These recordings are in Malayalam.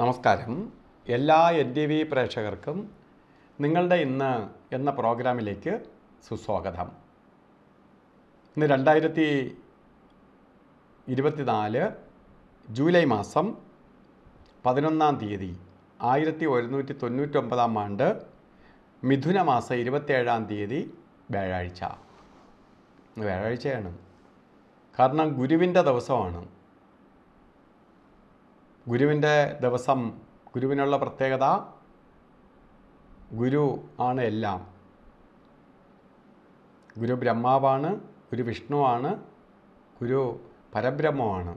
നമസ്കാരം എല്ലാ എൻ ടി വി പ്രേക്ഷകർക്കും നിങ്ങളുടെ ഇന്ന് എന്ന പ്രോഗ്രാമിലേക്ക് സുസ്വാഗതം ഇന്ന് രണ്ടായിരത്തി ഇരുപത്തിനാല് ജൂലൈ മാസം പതിനൊന്നാം തീയതി ആയിരത്തി ഒരുന്നൂറ്റി തൊണ്ണൂറ്റൊമ്പതാം ആണ്ട് മിഥുന മാസം ഇരുപത്തേഴാം തീയതി വ്യാഴാഴ്ച വ്യാഴാഴ്ചയാണ് കാരണം ഗുരുവിൻ്റെ ദിവസമാണ് ഗുരുവിൻ്റെ ദിവസം ഗുരുവിനുള്ള പ്രത്യേകത ഗുരു ആണ് എല്ലാം ഗുരു ബ്രഹ്മാവാണ് ഗുരു വിഷ്ണുവാണ് ഗുരു പരബ്രഹ്മമാണ്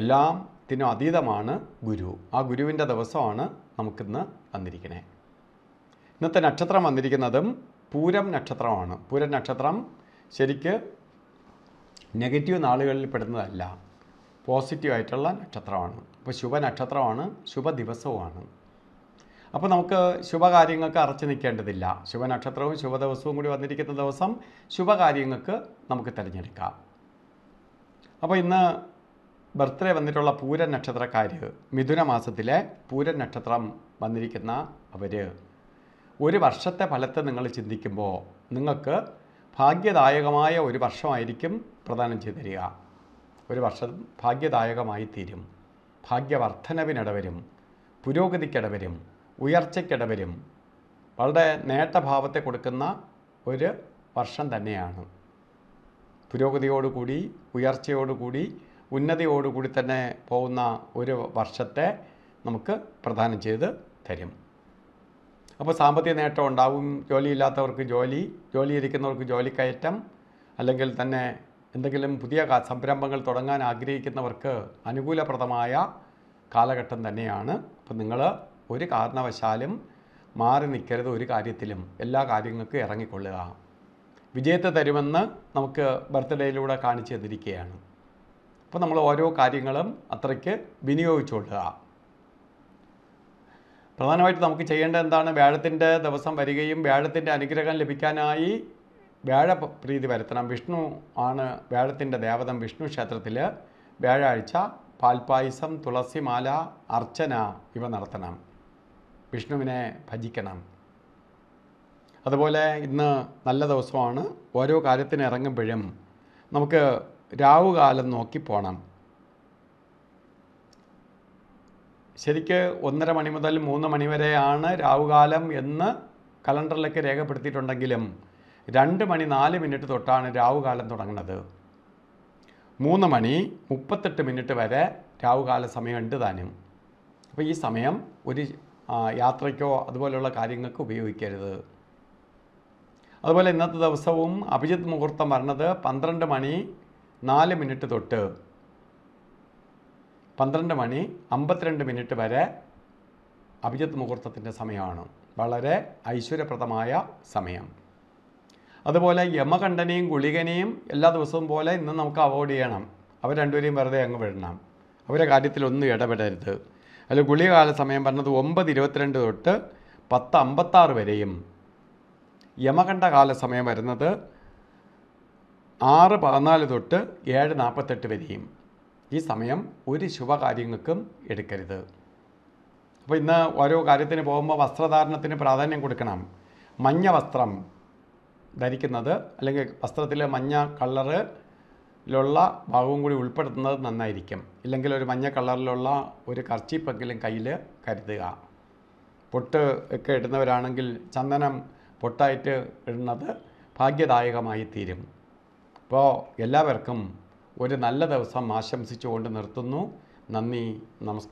എല്ലാത്തിനും അതീതമാണ് ഗുരു ആ ഗുരുവിൻ്റെ ദിവസമാണ് നമുക്കിന്ന് വന്നിരിക്കുന്നത് ഇന്നത്തെ നക്ഷത്രം വന്നിരിക്കുന്നതും പൂരം നക്ഷത്രമാണ് പൂരം നക്ഷത്രം ശരിക്ക് നെഗറ്റീവ് നാളുകളിൽ പെടുന്നതല്ല പോസിറ്റീവ് ആയിട്ടുള്ള നക്ഷത്രമാണ് അപ്പോൾ ശുഭനക്ഷത്രമാണ് ശുഭ ദിവസവുമാണ് അപ്പോൾ നമുക്ക് ശുഭകാര്യങ്ങൾക്ക് അറച്ചു നിൽക്കേണ്ടതില്ല ശുഭനക്ഷത്രവും ശുഭ ദിവസവും കൂടി വന്നിരിക്കുന്ന ദിവസം ശുഭകാര്യങ്ങൾക്ക് നമുക്ക് തിരഞ്ഞെടുക്കാം അപ്പോൾ ഇന്ന് ബർത്ത്ഡേ വന്നിട്ടുള്ള പൂരൻ നക്ഷത്രക്കാർ മിഥുന മാസത്തിലെ പൂരൻ നക്ഷത്രം വന്നിരിക്കുന്ന അവർ ഒരു വർഷത്തെ ഫലത്തെ നിങ്ങൾ ചിന്തിക്കുമ്പോൾ നിങ്ങൾക്ക് ഭാഗ്യദായകമായ ഒരു വർഷമായിരിക്കും പ്രദാനം ചെയ്തു തരിക ഒരു വർഷം ഭാഗ്യദായകമായി തീരും ഭാഗ്യവർദ്ധനവിനിടവരും പുരോഗതിക്കിടവരും ഉയർച്ചയ്ക്കിടവരും വളരെ നേട്ടഭാവത്തെ കൊടുക്കുന്ന ഒരു വർഷം തന്നെയാണ് പുരോഗതിയോടുകൂടി ഉയർച്ചയോടുകൂടി ഉന്നതിയോടുകൂടി തന്നെ പോകുന്ന ഒരു വർഷത്തെ നമുക്ക് പ്രധാനം ചെയ്ത് തരും അപ്പോൾ സാമ്പത്തിക നേട്ടം ഉണ്ടാവും ജോലിയില്ലാത്തവർക്ക് ജോലി ജോലിയിരിക്കുന്നവർക്ക് ജോലിക്കയറ്റം അല്ലെങ്കിൽ തന്നെ എന്തെങ്കിലും പുതിയ സംരംഭങ്ങൾ തുടങ്ങാൻ ആഗ്രഹിക്കുന്നവർക്ക് അനുകൂലപ്രദമായ കാലഘട്ടം തന്നെയാണ് അപ്പം നിങ്ങൾ ഒരു കാരണവശാലും മാറി നിൽക്കരുത് ഒരു കാര്യത്തിലും എല്ലാ കാര്യങ്ങൾക്കും ഇറങ്ങിക്കൊള്ളുക വിജയത്തെ തരുമെന്ന് നമുക്ക് ബർത്ത്ഡേയിലൂടെ കാണിച്ചു തന്നിരിക്കുകയാണ് അപ്പോൾ നമ്മൾ ഓരോ കാര്യങ്ങളും അത്രയ്ക്ക് വിനിയോഗിച്ചുകൊള്ളുക പ്രധാനമായിട്ട് നമുക്ക് ചെയ്യേണ്ടത് എന്താണ് വ്യാഴത്തിൻ്റെ ദിവസം വരികയും വ്യാഴത്തിൻ്റെ അനുഗ്രഹം ലഭിക്കാനായി പ്രീതി വരുത്തണം വിഷ്ണു ആണ് വ്യാഴത്തിൻ്റെ ദേവതം വിഷ്ണു ക്ഷേത്രത്തിൽ വ്യാഴാഴ്ച പാൽപ്പായസം തുളസിമാല അർച്ചന ഇവ നടത്തണം വിഷ്ണുവിനെ ഭജിക്കണം അതുപോലെ ഇന്ന് നല്ല ദിവസമാണ് ഓരോ കാര്യത്തിന് ഇറങ്ങുമ്പോഴും നമുക്ക് രാവുകാലം നോക്കി പോകണം ശരിക്ക് ഒന്നര മണി മുതൽ മൂന്ന് മണി വരെയാണ് രാവുകാലം എന്ന് കലണ്ടറിലേക്ക് രേഖപ്പെടുത്തിയിട്ടുണ്ടെങ്കിലും രണ്ട് മണി നാല് മിനിറ്റ് തൊട്ടാണ് രാവുകാലം തുടങ്ങുന്നത് മൂന്ന് മണി മുപ്പത്തെട്ട് മിനിറ്റ് വരെ രാവുകാല സമയം ഉണ്ട് താനും അപ്പോൾ ഈ സമയം ഒരു യാത്രയ്ക്കോ അതുപോലെയുള്ള കാര്യങ്ങൾക്ക് ഉപയോഗിക്കരുത് അതുപോലെ ഇന്നത്തെ ദിവസവും അഭിജിത്ത് മുഹൂർത്തം വരണത് പന്ത്രണ്ട് മണി നാല് മിനിറ്റ് തൊട്ട് പന്ത്രണ്ട് മണി അമ്പത്തിരണ്ട് മിനിറ്റ് വരെ അഭിജിത്ത് മുഹൂർത്തത്തിൻ്റെ സമയമാണ് വളരെ ഐശ്വര്യപ്രദമായ സമയം അതുപോലെ യമകണ്ഠനെയും ഗുളികനെയും എല്ലാ ദിവസവും പോലെ ഇന്ന് നമുക്ക് അവോയ്ഡ് ചെയ്യണം അവർ രണ്ടുപേരെയും വെറുതെ അങ്ങ് വിടണം കാര്യത്തിൽ കാര്യത്തിലൊന്നും ഇടപെടരുത് അതിൽ ഗുളികാല സമയം പറഞ്ഞത് ഒമ്പത് ഇരുപത്തിരണ്ട് തൊട്ട് പത്ത് അമ്പത്താറ് വരെയും യമകണ്ഠ കാല സമയം വരുന്നത് ആറ് പതിനാല് തൊട്ട് ഏഴ് നാൽപ്പത്തെട്ട് വരെയും ഈ സമയം ഒരു ശുഭകാര്യങ്ങൾക്കും എടുക്കരുത് അപ്പോൾ ഇന്ന് ഓരോ കാര്യത്തിന് പോകുമ്പോൾ വസ്ത്രധാരണത്തിന് പ്രാധാന്യം കൊടുക്കണം മഞ്ഞ വസ്ത്രം ധരിക്കുന്നത് അല്ലെങ്കിൽ വസ്ത്രത്തിലെ മഞ്ഞ കളറിലുള്ള ഭാഗവും കൂടി ഉൾപ്പെടുത്തുന്നത് നന്നായിരിക്കും ഇല്ലെങ്കിൽ ഒരു മഞ്ഞ കളറിലുള്ള ഒരു കർച്ചീപ്പെങ്കിലും കയ്യിൽ കരുതുക പൊട്ട് ഒക്കെ ഇടുന്നവരാണെങ്കിൽ ചന്ദനം പൊട്ടായിട്ട് ഇടുന്നത് ഭാഗ്യദായകമായി തീരും അപ്പോൾ എല്ലാവർക്കും ഒരു നല്ല ദിവസം ആശംസിച്ചുകൊണ്ട് നിർത്തുന്നു നന്ദി നമസ്കാരം